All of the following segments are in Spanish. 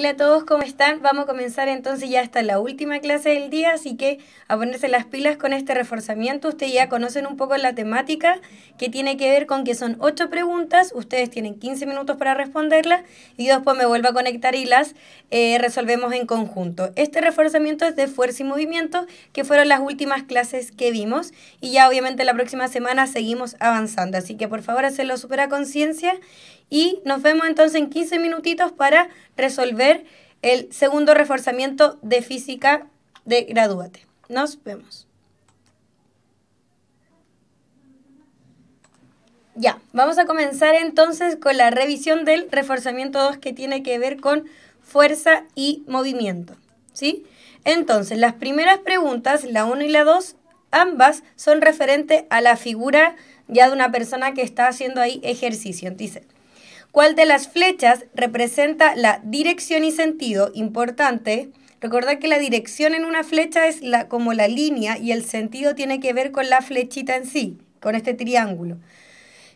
Hola a todos, ¿cómo están? Vamos a comenzar entonces ya hasta la última clase del día, así que a ponerse las pilas con este reforzamiento. Ustedes ya conocen un poco la temática que tiene que ver con que son ocho preguntas, ustedes tienen 15 minutos para responderlas y después me vuelvo a conectar y las eh, resolvemos en conjunto. Este reforzamiento es de fuerza y movimiento, que fueron las últimas clases que vimos y ya obviamente la próxima semana seguimos avanzando, así que por favor hacerlo súper a conciencia y nos vemos entonces en 15 minutitos para resolver el segundo reforzamiento de física de Graduate. Nos vemos. Ya, vamos a comenzar entonces con la revisión del reforzamiento 2 que tiene que ver con fuerza y movimiento. ¿Sí? Entonces, las primeras preguntas, la 1 y la 2, ambas son referentes a la figura ya de una persona que está haciendo ahí ejercicio. Dice, cuál de las flechas representa la dirección y sentido importante. Recordad que la dirección en una flecha es la, como la línea y el sentido tiene que ver con la flechita en sí, con este triángulo.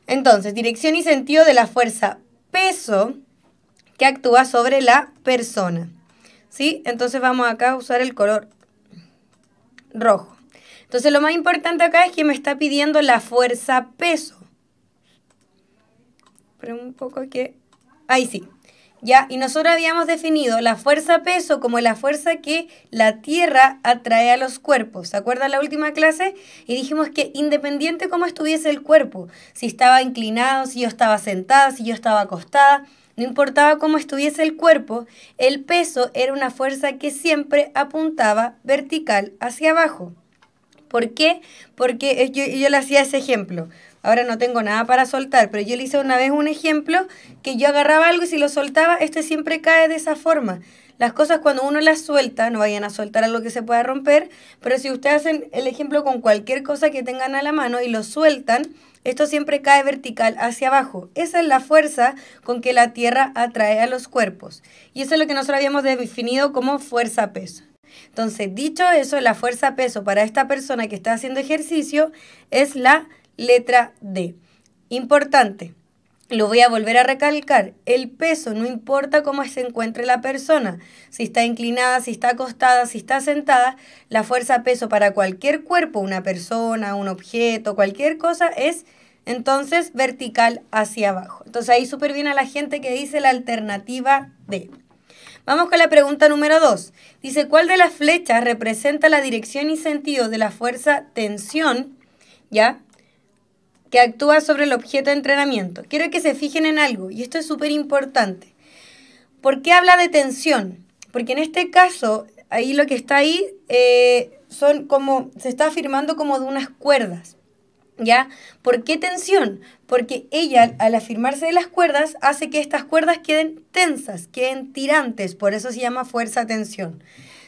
Entonces, dirección y sentido de la fuerza peso que actúa sobre la persona. ¿Sí? Entonces vamos acá a usar el color rojo. Entonces lo más importante acá es que me está pidiendo la fuerza peso un poco que... Ahí sí. Ya, y nosotros habíamos definido la fuerza peso como la fuerza que la Tierra atrae a los cuerpos. ¿Se acuerdan la última clase? Y dijimos que independiente cómo estuviese el cuerpo, si estaba inclinado, si yo estaba sentada, si yo estaba acostada, no importaba cómo estuviese el cuerpo, el peso era una fuerza que siempre apuntaba vertical hacia abajo. ¿Por qué? Porque yo, le hacía ese ejemplo. Ahora no tengo nada para soltar, pero yo le hice una vez un ejemplo que yo agarraba algo y si lo soltaba, esto siempre cae de esa forma. Las cosas cuando uno las suelta, no vayan a soltar algo que se pueda romper, pero si ustedes hacen el ejemplo con cualquier cosa que tengan a la mano y lo sueltan, esto siempre cae vertical hacia abajo. Esa es la fuerza con que la Tierra atrae a los cuerpos. Y eso es lo que nosotros habíamos definido como fuerza-peso. Entonces, dicho eso, la fuerza peso para esta persona que está haciendo ejercicio es la letra D. Importante, lo voy a volver a recalcar, el peso no importa cómo se encuentre la persona, si está inclinada, si está acostada, si está sentada, la fuerza peso para cualquier cuerpo, una persona, un objeto, cualquier cosa es entonces vertical hacia abajo. Entonces ahí súper bien a la gente que dice la alternativa D. Vamos con la pregunta número 2. Dice, ¿cuál de las flechas representa la dirección y sentido de la fuerza tensión, ya, que actúa sobre el objeto de entrenamiento? Quiero que se fijen en algo, y esto es súper importante. ¿Por qué habla de tensión? Porque en este caso, ahí lo que está ahí eh, son como, se está afirmando como de unas cuerdas. ¿Ya? ¿Por qué tensión? Porque ella, al afirmarse de las cuerdas, hace que estas cuerdas queden tensas, queden tirantes, por eso se llama fuerza-tensión.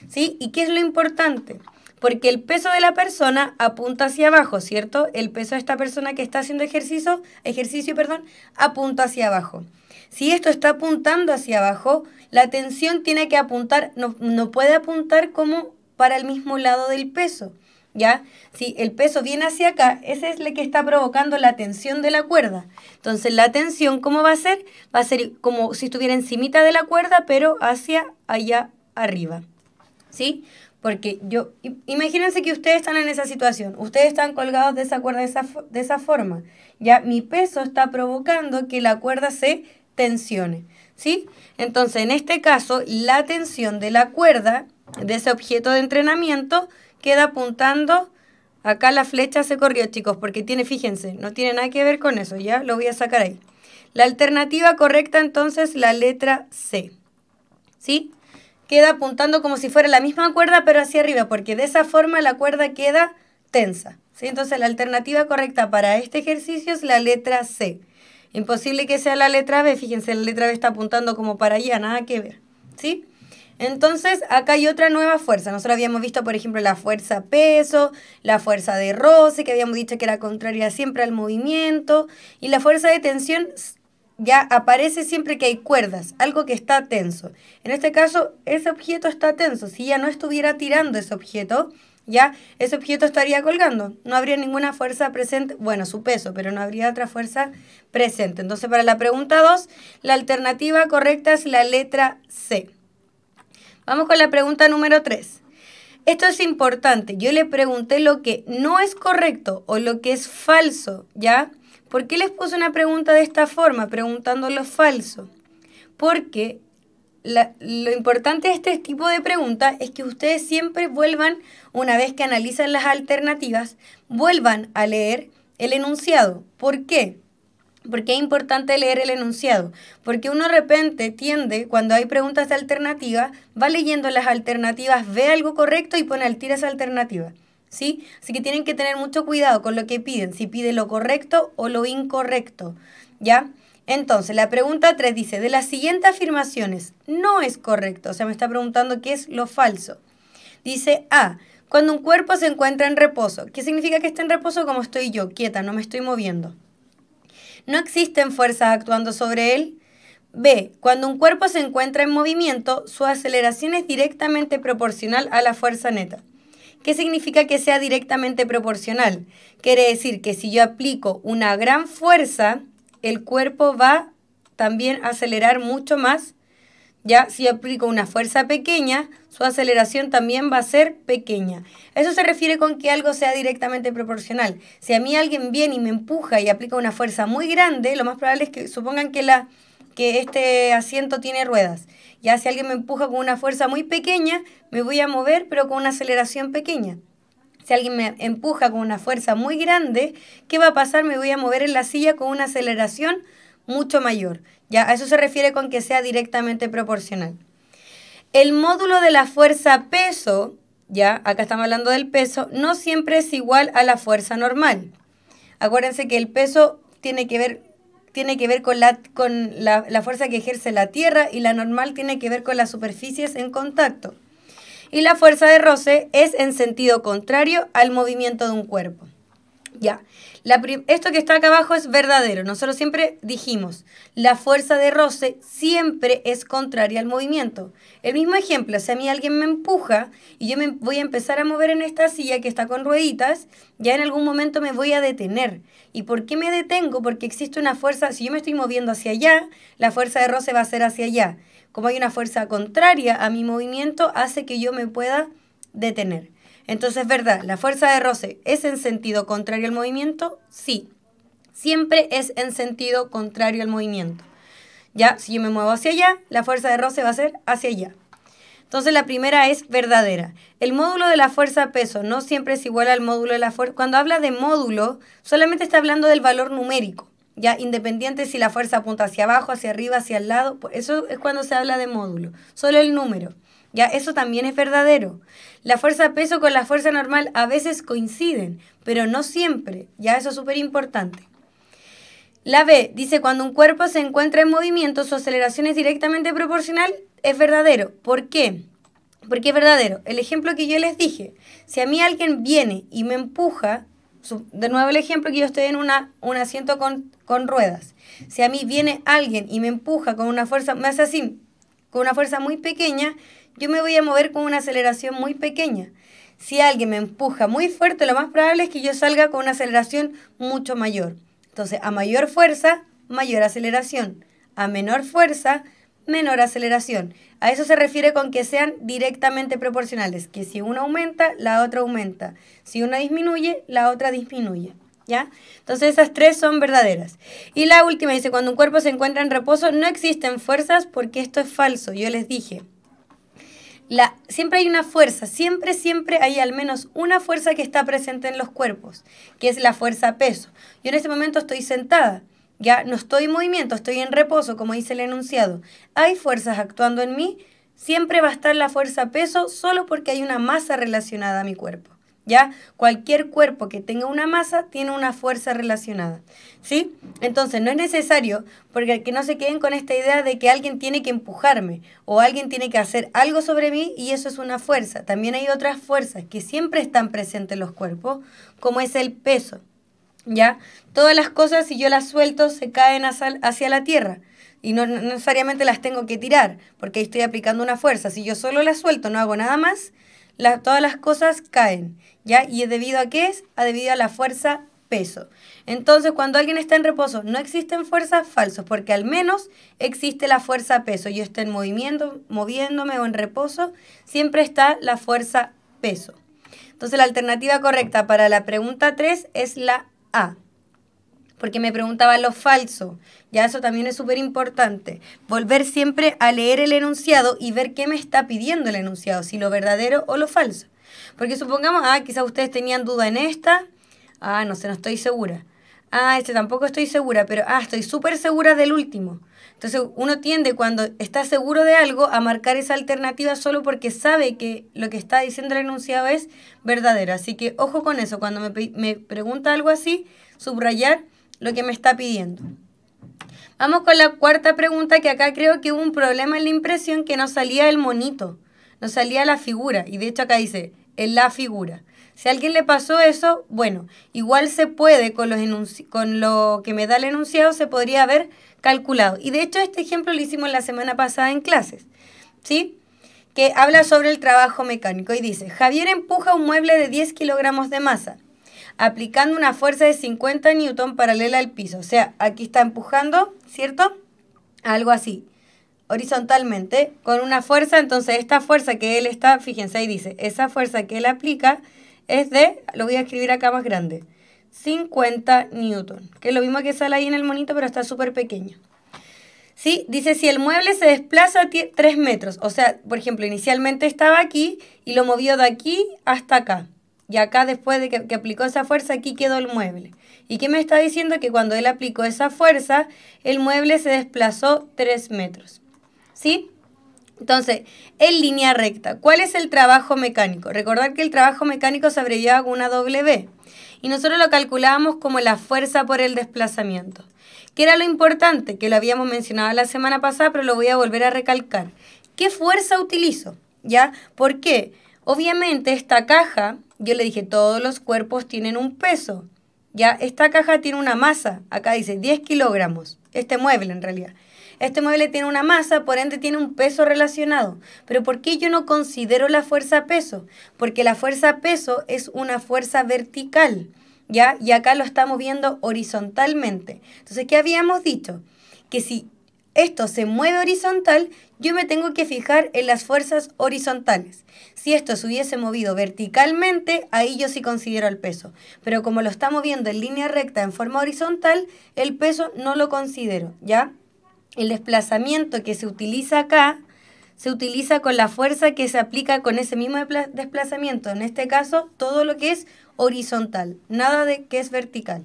¿Sí? ¿Y qué es lo importante? Porque el peso de la persona apunta hacia abajo, ¿cierto? El peso de esta persona que está haciendo ejercicio, ejercicio, perdón, apunta hacia abajo. Si esto está apuntando hacia abajo, la tensión tiene que apuntar, no puede apuntar como para el mismo lado del peso ¿ya? Si el peso viene hacia acá, ese es el que está provocando la tensión de la cuerda. Entonces, la tensión, ¿cómo va a ser? Va a ser como si estuviera encima de la cuerda, pero hacia allá arriba, ¿sí? Porque yo, imagínense que ustedes están en esa situación, ustedes están colgados de esa cuerda de esa, de esa forma, ¿ya? Mi peso está provocando que la cuerda se tensione, ¿sí? Entonces, en este caso, la tensión de la cuerda, de ese objeto de entrenamiento, queda apuntando. Acá la flecha se corrió, chicos, porque tiene, fíjense, no tiene nada que ver con eso, ya lo voy a sacar ahí. La alternativa correcta entonces la letra C. ¿Sí? Queda apuntando como si fuera la misma cuerda pero hacia arriba, porque de esa forma la cuerda queda tensa. ¿Sí? Entonces la alternativa correcta para este ejercicio es la letra C. Imposible que sea la letra B, fíjense, la letra B está apuntando como para allá, nada que ver. ¿Sí? Entonces, acá hay otra nueva fuerza. Nosotros habíamos visto, por ejemplo, la fuerza peso, la fuerza de roce, que habíamos dicho que era contraria siempre al movimiento, y la fuerza de tensión ya aparece siempre que hay cuerdas, algo que está tenso. En este caso, ese objeto está tenso. Si ya no estuviera tirando ese objeto, ya ese objeto estaría colgando. No habría ninguna fuerza presente, bueno, su peso, pero no habría otra fuerza presente. Entonces, para la pregunta 2, la alternativa correcta es la letra C. Vamos con la pregunta número 3. Esto es importante. Yo le pregunté lo que no es correcto o lo que es falso, ¿ya? ¿Por qué les puse una pregunta de esta forma, preguntando lo falso? Porque lo importante de este tipo de pregunta es que ustedes siempre vuelvan, una vez que analizan las alternativas, vuelvan a leer el enunciado. ¿Por qué? ¿Por qué es importante leer el enunciado? Porque uno de repente tiende, cuando hay preguntas de alternativa, va leyendo las alternativas, ve algo correcto y pone al tiro esa alternativa. ¿Sí? Así que tienen que tener mucho cuidado con lo que piden, si pide lo correcto o lo incorrecto. ¿Ya? Entonces, la pregunta 3 dice, de las siguientes afirmaciones, no es correcto. O sea, me está preguntando qué es lo falso. Dice A, cuando un cuerpo se encuentra en reposo. ¿Qué significa que está en reposo como estoy yo? Quieta, no me estoy moviendo no existen fuerzas actuando sobre él. B. Cuando un cuerpo se encuentra en movimiento, su aceleración es directamente proporcional a la fuerza neta. ¿Qué significa que sea directamente proporcional? Quiere decir que si yo aplico una gran fuerza, el cuerpo va también a acelerar mucho más ya si aplico una fuerza pequeña, su aceleración también va a ser pequeña. Eso se refiere con que algo sea directamente proporcional. Si a mí alguien viene y me empuja y aplica una fuerza muy grande, lo más probable es que supongan que, que este asiento tiene ruedas. Ya si alguien me empuja con una fuerza muy pequeña, me voy a mover pero con una aceleración pequeña. Si alguien me empuja con una fuerza muy grande, ¿qué va a pasar? Me voy a mover en la silla con una aceleración mucho mayor. ¿ya? A eso se refiere con que sea directamente proporcional. El módulo de la fuerza peso, ya, acá estamos hablando del peso, no siempre es igual a la fuerza normal. Acuérdense que el peso tiene que ver, tiene que ver con, con la fuerza que ejerce la Tierra y la normal tiene que ver con las superficies en contacto. Y la fuerza de roce es en sentido contrario al movimiento de un cuerpo. Ya. esto que está acá abajo es verdadero. Nosotros siempre dijimos, la fuerza de roce siempre es contraria al movimiento. El mismo ejemplo, si a mí alguien me empuja y yo me voy a empezar a mover en esta silla que está con rueditas, ya en algún momento me voy a detener. ¿Y por qué me detengo? Porque existe una fuerza, si yo me estoy moviendo hacia allá, la fuerza de roce va a ser hacia allá. Como hay una fuerza contraria a mi movimiento, hace que yo me pueda detener. Entonces, es ¿verdad? ¿La fuerza de roce es en sentido contrario al movimiento? Sí. Siempre es en sentido contrario al movimiento. Ya, si yo me muevo hacia allá, la fuerza de roce va a ser hacia allá. Entonces la primera es verdadera. El módulo de la fuerza peso no siempre es igual al módulo de la fuerza. Cuando habla de módulo, solamente está hablando del valor numérico, ya independiente si la fuerza apunta hacia abajo, hacia arriba, hacia el lado. Eso es cuando se habla de módulo, solo el número. Ya eso también es verdadero. La fuerza peso con la fuerza normal a veces coinciden, pero no siempre. Ya eso es súper importante. La B dice, cuando un cuerpo se encuentra en movimiento, su aceleración es directamente proporcional. Es verdadero. ¿Por qué? Porque es verdadero. El ejemplo que yo les dije, si a mí alguien viene y me empuja, de nuevo el ejemplo que yo estoy en una, un asiento con, con ruedas, si a mí viene alguien y me empuja con una fuerza, me hace así, con una fuerza muy pequeña, yo me voy a mover con una aceleración muy pequeña. Si alguien me empuja muy fuerte, lo más probable es que yo salga con una aceleración mucho mayor. Entonces, a mayor fuerza, mayor aceleración. A menor fuerza, menor aceleración. A eso se refiere con que sean directamente proporcionales, que si una aumenta, la otra aumenta. Si una disminuye, la otra disminuye. ¿Ya? Entonces esas tres son verdaderas. Y la última dice, cuando un cuerpo se encuentra en reposo, no existen fuerzas porque esto es falso, yo les dije siempre hay una fuerza, siempre, siempre hay al menos una fuerza que está presente en los cuerpos, que es la fuerza peso. Yo en este momento estoy sentada, ya no estoy en movimiento, estoy en reposo, como dice el enunciado. Hay fuerzas actuando en mí, siempre va a estar la fuerza peso solo porque hay una masa relacionada a mi cuerpo. Cualquier cuerpo que tenga una masa tiene una fuerza relacionada, ¿sí? Entonces no es necesario, porque que no se queden con esta idea de que alguien tiene que empujarme o alguien tiene que hacer algo sobre mí y eso es una fuerza. También hay otras fuerzas que siempre están presentes en los cuerpos, como es el peso, ¿ya? Todas las cosas, si yo las suelto, se caen hacia, la tierra y no, necesariamente las tengo que tirar, porque ahí estoy aplicando una fuerza. Si yo solo las suelto, no hago nada más, todas las cosas caen, ¿ya? ¿Y es debido a qué es? A debido a la fuerza peso. Entonces, cuando alguien está en reposo, no existen fuerzas falsas, porque al menos existe la fuerza peso. Yo estoy en movimiento, moviéndome o en reposo, siempre está la fuerza peso. Entonces, la alternativa correcta para la pregunta 3 es la A porque me preguntaban lo falso. Ya eso también es súper importante. Volver siempre a leer el enunciado y ver qué me está pidiendo el enunciado, si lo verdadero o lo falso. Porque supongamos, ah, quizás ustedes tenían duda en esta. Ah, no sé, no estoy segura. Ah, este tampoco estoy segura, pero ah, estoy súper segura del último. Entonces uno tiende cuando está seguro de algo a marcar esa alternativa solo porque sabe que lo que está diciendo el enunciado es verdadero. Así que ojo con eso, cuando me, me pregunta algo así, subrayar lo que me está pidiendo. Vamos con la cuarta pregunta que acá creo que hubo un problema en la impresión que no salía el monito, no salía la figura. Y de hecho acá dice, en la figura. Si a alguien le pasó eso, bueno, igual se puede con, los con lo que me da el enunciado, se podría haber calculado. Y de hecho este ejemplo lo hicimos la semana pasada en clases, ¿sí? Que habla sobre el trabajo mecánico y dice, Javier empuja un mueble de 10 kilogramos de masa aplicando una fuerza de 50 newton paralela al piso. O sea, aquí está empujando, ¿cierto? Algo así, horizontalmente, con una fuerza. Entonces, esta fuerza que él está, fíjense ahí dice, esa fuerza que él aplica es de, lo voy a escribir acá más grande, 50 newton, que es lo mismo que sale ahí en el monito, pero está súper pequeño. ¿Sí? Dice si el mueble se desplaza 3 metros, o sea, por ejemplo, inicialmente estaba aquí y lo movió de aquí hasta acá. Y acá después de que, aplicó esa fuerza, aquí quedó el mueble. ¿Y qué me está diciendo? Que cuando él aplicó esa fuerza, el mueble se desplazó 3 metros. ¿Sí? Entonces, en línea recta, ¿cuál es el trabajo mecánico? Recordar que el trabajo mecánico se abreviaba con una W. Y nosotros lo calculábamos como la fuerza por el desplazamiento. ¿Qué era lo importante? Que lo habíamos mencionado la semana pasada, pero lo voy a volver a recalcar. ¿Qué fuerza utilizo? ¿Ya? ¿Por qué? Obviamente esta caja, yo le dije, todos los cuerpos tienen un peso. Ya, esta caja tiene una masa, acá dice 10 kilogramos, este mueble en realidad. Este mueble tiene una masa, por ende tiene un peso relacionado. Pero ¿por qué yo no considero la fuerza peso? Porque la fuerza peso es una fuerza vertical, ¿ya? Y acá lo estamos viendo horizontalmente. Entonces, ¿qué habíamos dicho? Que si esto se mueve horizontal, yo me tengo que fijar en las fuerzas horizontales. Si esto se hubiese movido verticalmente, ahí yo sí considero el peso. Pero como lo está moviendo en línea recta en forma horizontal, el peso no lo considero, ¿ya? El desplazamiento que se utiliza acá se utiliza con la fuerza que se aplica con ese mismo desplazamiento. En este caso, todo lo que es horizontal, nada de que es vertical.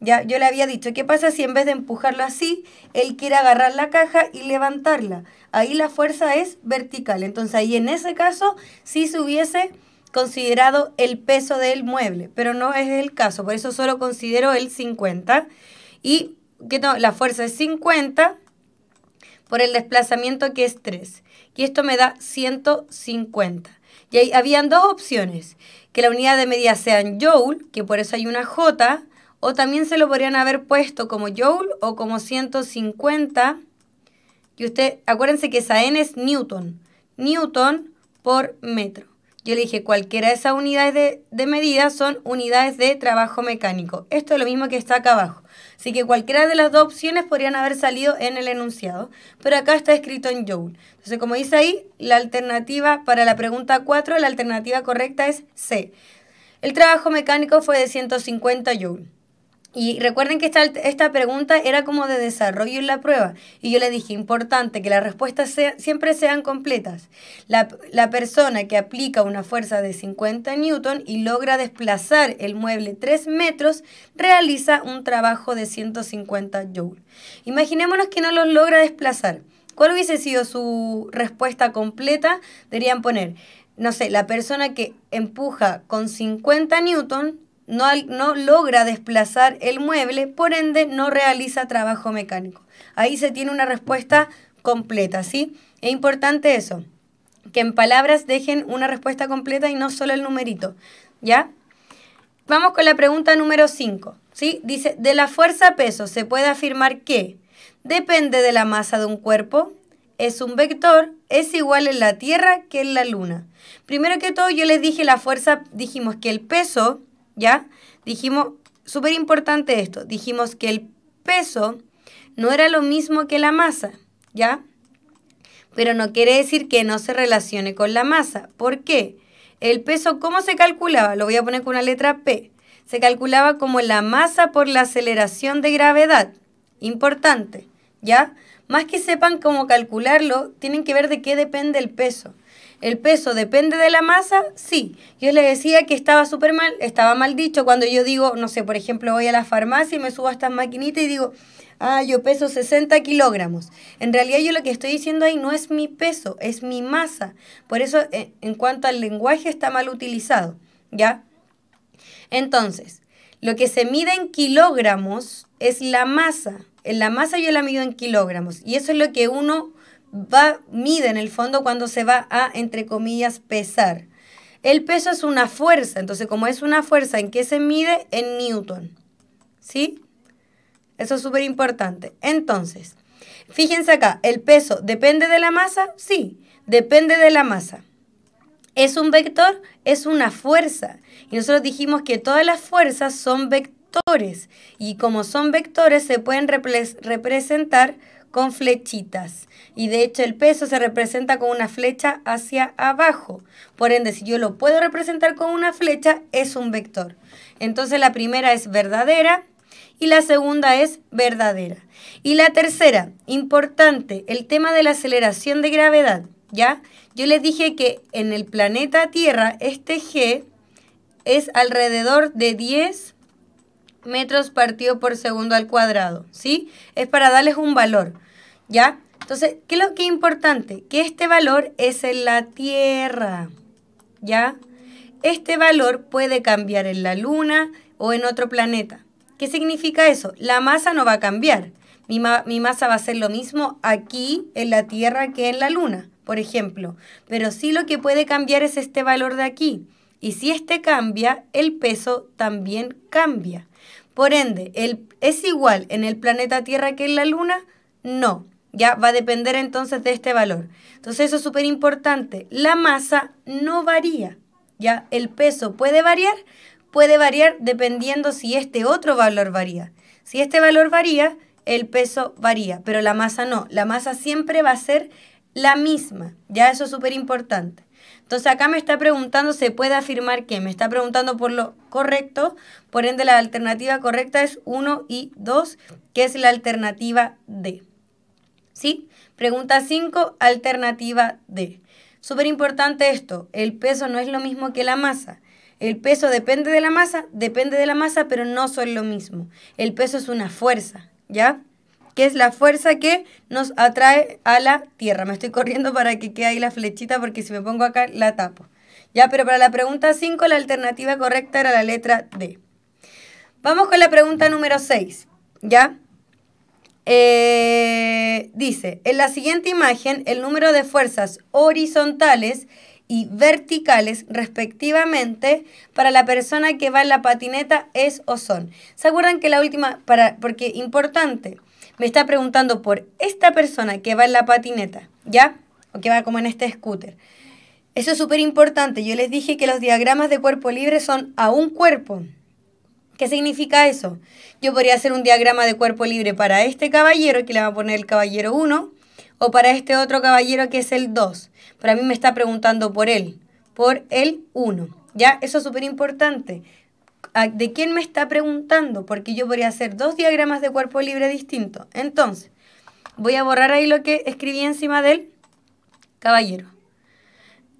Ya, yo le había dicho, ¿qué pasa si en vez de empujarlo así, él quiere agarrar la caja y levantarla? Ahí la fuerza es vertical. Entonces ahí en ese caso sí se hubiese considerado el peso del mueble, pero no es el caso, por eso solo considero el 50. Y que no, la fuerza es 50 por el desplazamiento que es 3. Y esto me da 150. Y ahí habían dos opciones, que la unidad de medida sean joule, que por eso hay una J, o también se lo podrían haber puesto como joule o como 150. Y usted, acuérdense que esa N es Newton. Newton por metro. Yo le dije, cualquiera de esas unidades de, de, medida son unidades de trabajo mecánico. Esto es lo mismo que está acá abajo. Así que cualquiera de las dos opciones podrían haber salido en el enunciado, pero acá está escrito en joule. Entonces, como dice ahí, la alternativa para la pregunta 4, la alternativa correcta es C. El trabajo mecánico fue de 150 joule. Y recuerden que esta, esta pregunta era como de desarrollo en la prueba. Y yo le dije, importante que las respuestas siempre sean completas. La, la, persona que aplica una fuerza de 50 newton y logra desplazar el mueble 3 metros, realiza un trabajo de 150 joules. Imaginémonos que no los logra desplazar. ¿Cuál hubiese sido su respuesta completa? Deberían poner, no sé, la persona que empuja con 50 newton no, logra desplazar el mueble, por ende no realiza trabajo mecánico. Ahí se tiene una respuesta completa, ¿sí? Es importante eso, que en palabras dejen una respuesta completa y no solo el numerito, ¿ya? Vamos con la pregunta número 5, ¿sí? Dice, de la fuerza peso se puede afirmar que depende de la masa de un cuerpo, es un vector, es igual en la Tierra que en la Luna. Primero que todo, yo les dije la fuerza, dijimos que el peso ¿ya? Dijimos, súper importante esto, dijimos que el peso no era lo mismo que la masa, ¿ya? Pero no quiere decir que no se relacione con la masa. ¿Por qué? El peso, ¿cómo se calculaba? Lo voy a poner con una letra P. Se calculaba como la masa por la aceleración de gravedad. Importante, ¿ya? Más que sepan cómo calcularlo, tienen que ver de qué depende el peso. ¿El peso depende de la masa? Sí. Yo le decía que estaba súper mal, estaba mal dicho. Cuando yo digo, no sé, por ejemplo, voy a la farmacia y me subo a esta maquinita y digo, ah, yo peso 60 kilogramos. En realidad yo lo que estoy diciendo ahí no es mi peso, es mi masa. Por eso eh, en cuanto al lenguaje está mal utilizado, ¿ya? Entonces, lo que se mide en kilogramos es la masa. En la masa yo la mido en kilogramos y eso es lo que uno va, mide en el fondo cuando se va a, entre comillas, pesar. El peso es una fuerza, entonces como es una fuerza, ¿en qué se mide? En Newton. ¿Sí? Eso es súper importante. Entonces, fíjense acá, ¿el peso depende de la masa? Sí, depende de la masa. ¿Es un vector? Es una fuerza. Y nosotros dijimos que todas las fuerzas son vectores. Y como son vectores, se pueden representar con flechitas. Y de hecho el peso se representa con una flecha hacia abajo. Por ende, si yo lo puedo representar con una flecha, es un vector. Entonces la primera es verdadera y la segunda es verdadera. Y la tercera, importante, el tema de la aceleración de gravedad. ¿Ya? Yo les dije que en el planeta Tierra este G es alrededor de 10 metros partido por segundo al cuadrado, ¿sí? Es para darles un valor, ¿ya? Entonces, ¿qué es lo que es importante? Que este valor es en la Tierra, ¿ya? Este valor puede cambiar en la Luna o en otro planeta. ¿Qué significa eso? La masa no va a cambiar. Mi, mi masa va a ser lo mismo aquí en la Tierra que en la Luna, por ejemplo. Pero sí lo que puede cambiar es este valor de aquí. Y si este cambia, el peso también cambia. Por ende, el, ¿es igual en el planeta Tierra que en la Luna? No. Ya va a depender entonces de este valor. Entonces eso es súper importante. La masa no varía. Ya el peso puede variar, puede variar dependiendo si este otro valor varía. Si este valor varía, el peso varía, pero la masa no. La masa siempre va a ser la misma. Ya eso es súper importante. Entonces acá me está preguntando, ¿se puede afirmar que? Me está preguntando por lo correcto, por ende la alternativa correcta es 1 y 2, que es la alternativa D. ¿Sí? Pregunta 5, alternativa D. Súper importante esto, el peso no es lo mismo que la masa. El peso depende de la masa, depende de la masa, pero no son lo mismo. El peso es una fuerza, ¿ya? es la fuerza que nos atrae a la Tierra. Me estoy corriendo para que quede ahí la flechita porque si me pongo acá la tapo. Ya, pero para la pregunta 5 la alternativa correcta era la letra D. Vamos con la pregunta número 6, ¿ya? Eh, dice, en la siguiente imagen, el número de fuerzas horizontales y verticales respectivamente para la persona que va en la patineta es o son. ¿Se acuerdan que la última, para, porque importante, me está preguntando por esta persona que va en la patineta, ¿ya? O que va como en este scooter. Eso es súper importante. Yo les dije que los diagramas de cuerpo libre son a un cuerpo. ¿Qué significa eso? Yo podría hacer un diagrama de cuerpo libre para este caballero, que le va a poner el caballero 1, o para este otro caballero que es el 2. Pero a mí me está preguntando por él, por el 1. ¿Ya? Eso es súper importante de quién me está preguntando, porque yo podría hacer dos diagramas de cuerpo libre distintos. Entonces, voy a borrar ahí lo que escribí encima del caballero.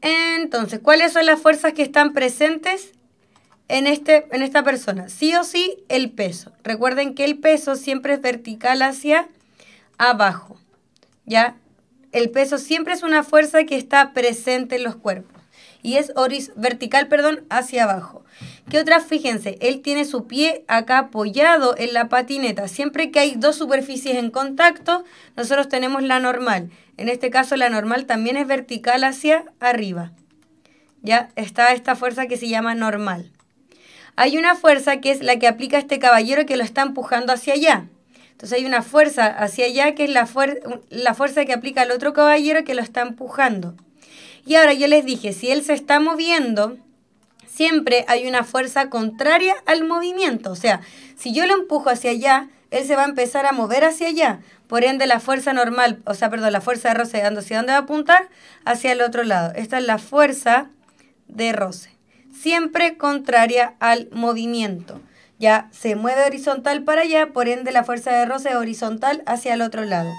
Entonces, ¿cuáles son las fuerzas que están presentes en, este, en esta persona? Sí o sí, el peso. Recuerden que el peso siempre es vertical hacia abajo. ¿Ya? El peso siempre es una fuerza que está presente en los cuerpos y es vertical, perdón, hacia abajo. ¿Qué otra? Fíjense, él tiene su pie acá apoyado en la patineta. Siempre que hay dos superficies en contacto, nosotros tenemos la normal. En este caso la normal también es vertical hacia arriba. Ya está esta fuerza que se llama normal. Hay una fuerza que es la que aplica este caballero que lo está empujando hacia allá. Entonces hay una fuerza hacia allá que es la fuerza que aplica el otro caballero que lo está empujando. Y ahora yo les dije, si él se está moviendo, siempre hay una fuerza contraria al movimiento. O sea, si yo lo empujo hacia allá, él se va a empezar a mover hacia allá. Por ende, la fuerza normal, o sea, perdón, la fuerza de roce, ¿hacia dónde va a apuntar? Hacia el otro lado. Esta es la fuerza de roce. Siempre contraria al movimiento. Ya se mueve horizontal para allá, por ende la fuerza de roce es horizontal hacia el otro lado.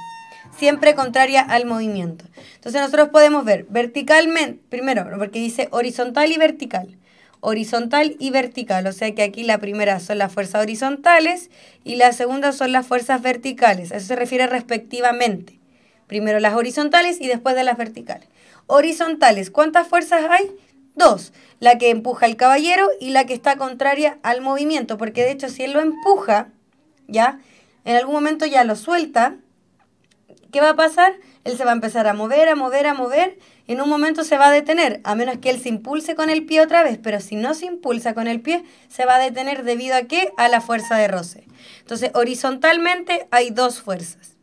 Siempre contraria al movimiento. Entonces nosotros podemos ver verticalmente, primero, porque dice horizontal y vertical horizontal y vertical. O sea que aquí la primera son las fuerzas horizontales y la segunda son las fuerzas verticales. A eso se refiere respectivamente. Primero las horizontales y después de las verticales. Horizontales, ¿cuántas fuerzas hay? Dos, la que empuja el caballero y la que está contraria al movimiento, porque de hecho si él lo empuja, ¿ya? En algún momento ya lo suelta, ¿Qué va a pasar? Él se va a empezar a mover, a mover, a mover. en un momento se va a detener, a menos que él se impulse con el pie otra vez. Pero si no se impulsa con el pie, se va a detener debido a qué? A la fuerza de roce. Entonces, horizontalmente hay dos fuerzas.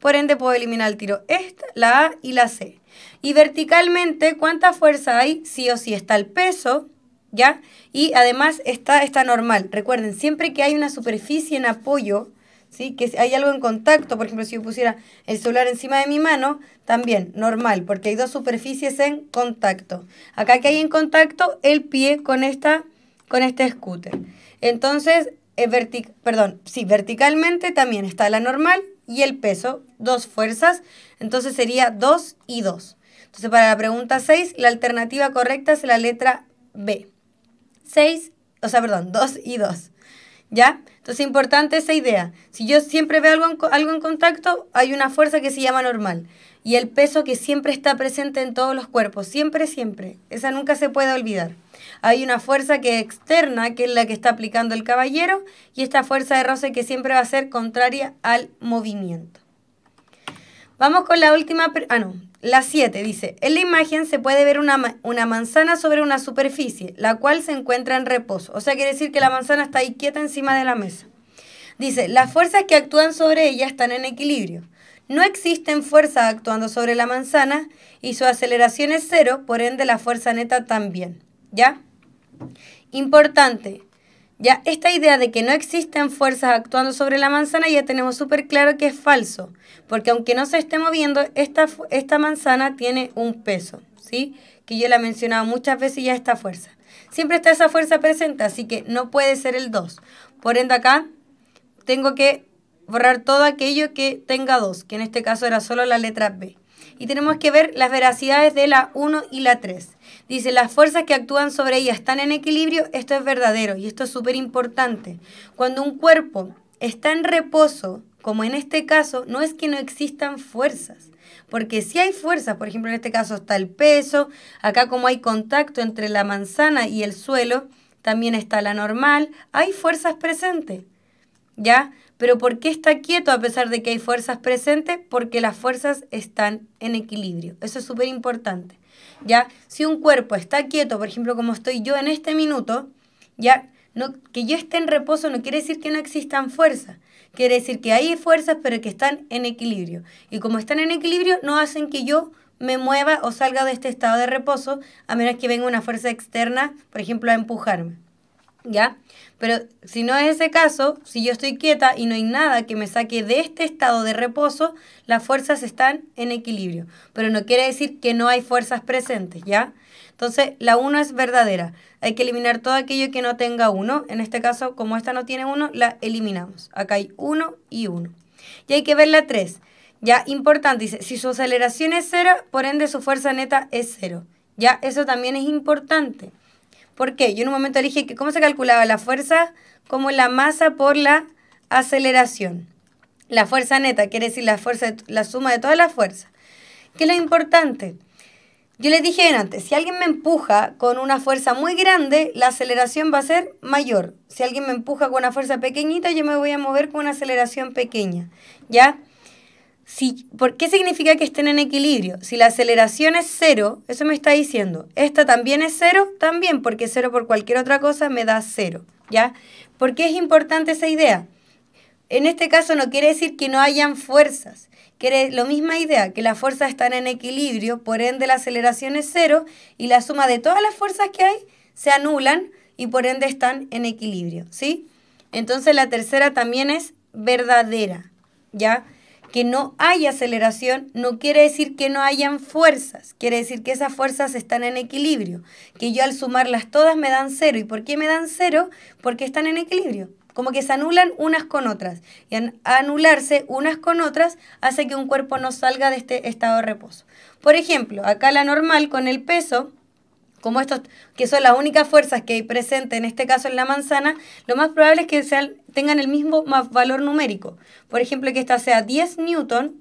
Por ende, puedo eliminar el tiro esta, la A y la C. Y verticalmente, ¿cuánta fuerza hay? Sí o sí está el peso, ¿ya? Y además está, está normal. Recuerden, siempre que hay una superficie en apoyo, ¿sí? Que hay algo en contacto, por ejemplo, si yo pusiera el celular encima de mi mano, también normal, porque hay dos superficies en contacto. Acá que hay en contacto el pie con esta con este scooter. Entonces, es perdón, sí, verticalmente también está la normal y el peso, dos fuerzas, entonces sería 2 y 2. Entonces, para la pregunta 6, la alternativa correcta es la letra B. 6, o sea, perdón, 2 y 2. ¿Ya? Entonces es importante esa idea. Si yo siempre veo algo en, algo en contacto, hay una fuerza que se llama normal. Y el peso que siempre está presente en todos los cuerpos, siempre, siempre. Esa nunca se puede olvidar. Hay una fuerza que es externa, que es la que está aplicando el caballero, y esta fuerza de roce que siempre va a ser contraria al movimiento. Vamos con la última. Ah, no. La 7 dice: En la imagen se puede ver una, una, manzana sobre una superficie, la cual se encuentra en reposo. O sea, quiere decir que la manzana está ahí quieta encima de la mesa. Dice: Las fuerzas que actúan sobre ella están en equilibrio. No existen fuerzas actuando sobre la manzana y su aceleración es cero, por ende la fuerza neta también. ¿Ya? Importante, ya, esta idea de que no existen fuerzas actuando sobre la manzana ya tenemos súper claro que es falso, porque aunque no se esté moviendo, esta, esta manzana tiene un peso, ¿sí? Que yo la he mencionado muchas veces ya esta fuerza. Siempre está esa fuerza presente, así que no puede ser el 2. Por ende acá tengo que borrar todo aquello que tenga 2, que en este caso era solo la letra B. Y tenemos que ver las veracidades de la 1 y la 3. Dice, las fuerzas que actúan sobre ella están en equilibrio, esto es verdadero y esto es súper importante. Cuando un cuerpo está en reposo, como en este caso, no es que no existan fuerzas, porque si hay fuerzas, por ejemplo en este caso está el peso, acá como hay contacto entre la manzana y el suelo, también está la normal, hay fuerzas presentes, ¿ya? Pero ¿por qué está quieto a pesar de que hay fuerzas presentes? Porque las fuerzas están en equilibrio, eso es súper importante. Si un cuerpo está quieto, por ejemplo, como estoy yo en este minuto, ¿ya? No, que yo esté en reposo no quiere decir que no existan fuerzas. Quiere decir que hay fuerzas, pero que están en equilibrio. Y como están en equilibrio, no hacen que yo me mueva o salga de este estado de reposo, a menos que venga una fuerza externa, por ejemplo, a empujarme. ¿Ya? Pero si no es ese caso, si yo estoy quieta y no hay nada que me saque de este estado de reposo, las fuerzas están en equilibrio. Pero no quiere decir que no hay fuerzas presentes, ¿ya? Entonces, la 1 es verdadera. Hay que eliminar todo aquello que no tenga 1. En este caso, como esta no tiene 1, la eliminamos. Acá hay 1 y 1. Y hay que ver la 3. Ya, importante, dice, si su aceleración es 0, por ende su fuerza neta es 0. Ya, eso también es importante. ¿Por qué? Yo en un momento le dije que cómo se calculaba la fuerza como la masa por la aceleración. La fuerza neta quiere decir la, fuerza, la suma de todas las fuerzas. ¿Qué es lo importante? Yo les dije antes, si alguien me empuja con una fuerza muy grande, la aceleración va a ser mayor. Si alguien me empuja con una fuerza pequeñita, yo me voy a mover con una aceleración pequeña. ¿Ya? Si, ¿Por qué significa que estén en equilibrio? Si la aceleración es cero, eso me está diciendo, esta también es cero, también, porque cero por cualquier otra cosa me da cero, ¿ya? ¿Por qué es importante esa idea? En este caso no quiere decir que no hayan fuerzas, quiere lo misma idea, que las fuerzas están en equilibrio, por ende la aceleración es cero y la suma de todas las fuerzas que hay se anulan y por ende están en equilibrio, ¿sí? Entonces la tercera también es verdadera, ¿ya? que no hay aceleración no quiere decir que no hayan fuerzas, quiere decir que esas fuerzas están en equilibrio, que yo al sumarlas todas me dan cero. ¿Y por qué me dan cero? Porque están en equilibrio. Como que se anulan unas con otras. Y anularse unas con otras hace que un cuerpo no salga de este estado de reposo. Por ejemplo, acá la normal con el peso como estos, que son las únicas fuerzas que hay presentes en este caso en la manzana, lo más probable es que tengan el mismo valor numérico. Por ejemplo, que esta sea 10 newton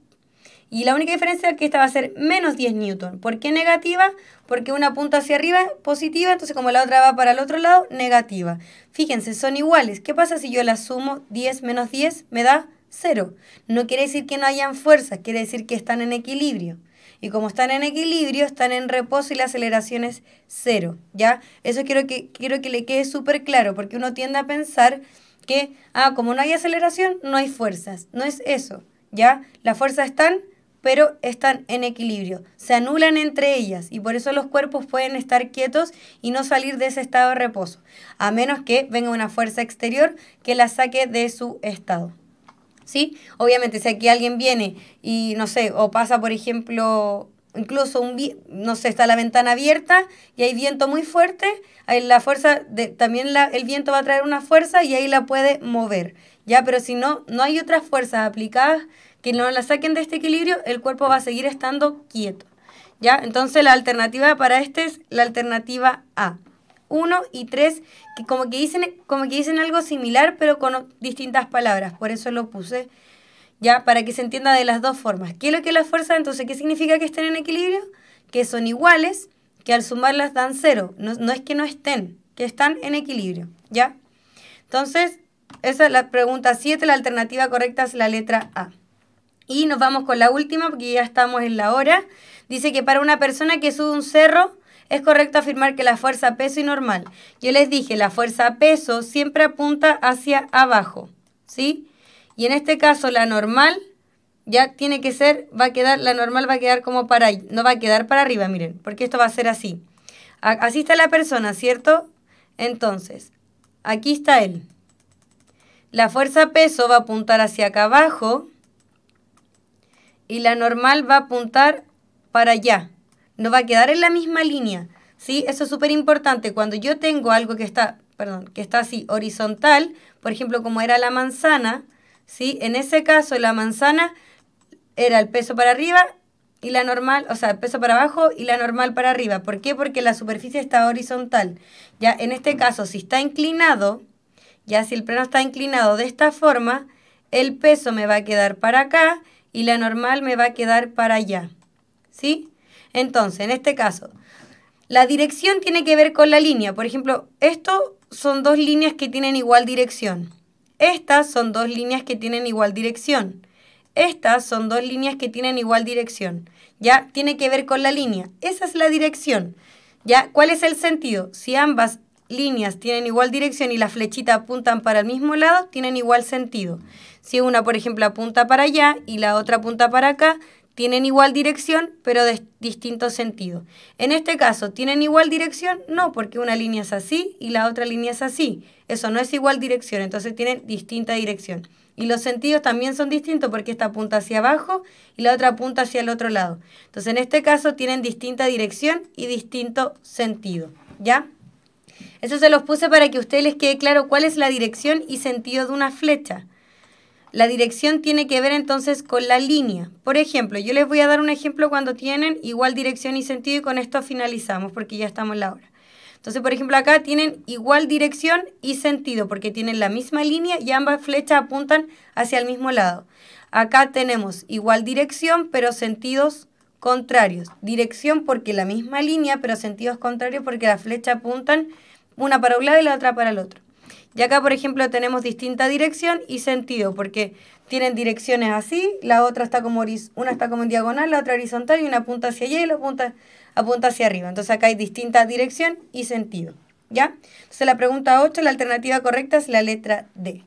y la única diferencia es que esta va a ser menos 10 newton. ¿Por qué negativa? Porque una punta hacia arriba es positiva, entonces como la otra va para el otro lado, negativa. Fíjense, son iguales. ¿Qué pasa si yo la sumo 10 menos 10? Me da 0. No quiere decir que no hayan fuerzas, quiere decir que están en equilibrio. Y como están en equilibrio, están en reposo y la aceleración es cero, ¿ya? Eso quiero que, quiero que le quede súper claro, porque uno tiende a pensar que, ah, como no hay aceleración, no hay fuerzas. No es eso, ¿ya? Las fuerzas están pero están en equilibrio, se anulan entre ellas y por eso los cuerpos pueden estar quietos y no salir de ese estado de reposo, a menos que venga una fuerza exterior que la saque de su estado. ¿sí? Obviamente, si aquí alguien viene y, no sé, o pasa, por ejemplo, incluso un no sé, está la ventana abierta y hay viento muy fuerte, la fuerza de, también la, el viento va a traer una fuerza y ahí la puede mover. Ya, pero si no, no hay otras fuerzas aplicadas que no la saquen de este equilibrio, el cuerpo va a seguir estando quieto. ¿Ya? Entonces la alternativa para este es la alternativa A. 1 y 3, que como que dicen, como que dicen algo similar, pero con distintas palabras. Por eso lo puse. Ya, para que se entienda de las dos formas. ¿Qué es lo que es la fuerza? Entonces, ¿qué significa que estén en equilibrio? Que son iguales, que al sumarlas dan cero. No, no es que no estén, que están en equilibrio. ¿Ya? Entonces, esa es la pregunta 7. La alternativa correcta es la letra A. Y nos vamos con la última porque ya estamos en la hora. Dice que para una persona que sube un cerro es correcto afirmar que la fuerza peso y normal. Yo les dije, la fuerza peso siempre apunta hacia abajo, ¿sí? Y en este caso la normal ya tiene que ser, va a quedar, la normal va a quedar como para, ahí, no va a quedar para arriba, miren, porque esto va a ser así. Así está la persona, ¿cierto? Entonces, aquí está él. La fuerza peso va a apuntar hacia acá abajo y la normal va a apuntar para allá, no va a quedar en la misma línea. ¿sí? Eso es súper importante. Cuando yo tengo algo que está, perdón, que está así horizontal, por ejemplo, como era la manzana, ¿sí? en ese caso la manzana era el peso para arriba y la normal, o sea, el peso para abajo y la normal para arriba. ¿Por qué? Porque la superficie está horizontal. Ya en este caso, si está inclinado, ya si el plano está inclinado de esta forma, el peso me va a quedar para acá y la normal me va a quedar para allá. ¿Sí? Entonces, en este caso, la dirección tiene que ver con la línea. Por ejemplo, esto son dos líneas que tienen igual dirección. Estas son dos líneas que tienen igual dirección. Estas son dos líneas que tienen igual dirección. Ya tiene que ver con la línea. Esa es la dirección. ¿Ya? ¿Cuál es el sentido? Si ambas líneas tienen igual dirección y las flechitas apuntan para el mismo lado, tienen igual sentido. Si una, por ejemplo, apunta para allá y la otra apunta para acá, tienen igual dirección, pero de distinto sentido. En este caso, ¿tienen igual dirección? No, porque una línea es así y la otra línea es así. Eso no es igual dirección, entonces tienen distinta dirección. Y los sentidos también son distintos porque esta apunta hacia abajo y la otra apunta hacia el otro lado. Entonces, en este caso, tienen distinta dirección y distinto sentido. ¿Ya? Eso se los puse para que a ustedes les quede claro cuál es la dirección y sentido de una flecha. La dirección tiene que ver entonces con la línea. Por ejemplo, yo les voy a dar un ejemplo cuando tienen igual dirección y sentido y con esto finalizamos porque ya estamos en la hora. Entonces, por ejemplo, acá tienen igual dirección y sentido porque tienen la misma línea y ambas flechas apuntan hacia el mismo lado. Acá tenemos igual dirección pero sentidos contrarios. Dirección porque la misma línea pero sentidos contrarios porque las flechas apuntan una para un lado y la otra para el otro. Y acá, por ejemplo, tenemos distinta dirección y sentido, porque tienen direcciones así, la otra está como una está como en diagonal, la otra horizontal y una apunta hacia allá y la otra apunta hacia arriba. Entonces acá hay distinta dirección y sentido, ¿ya? Entonces la pregunta 8, la alternativa correcta es la letra D.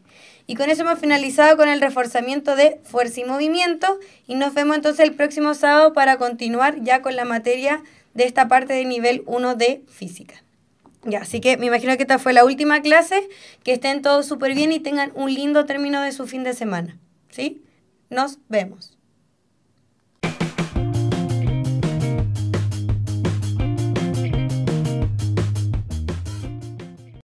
Y con eso hemos finalizado con el reforzamiento de fuerza y movimiento y nos vemos entonces el próximo sábado para continuar ya con la materia de esta parte de nivel 1 de física. Ya, así que me imagino que esta fue la última clase. Que estén todos súper bien y tengan un lindo término de su fin de semana. ¿Sí? Nos vemos.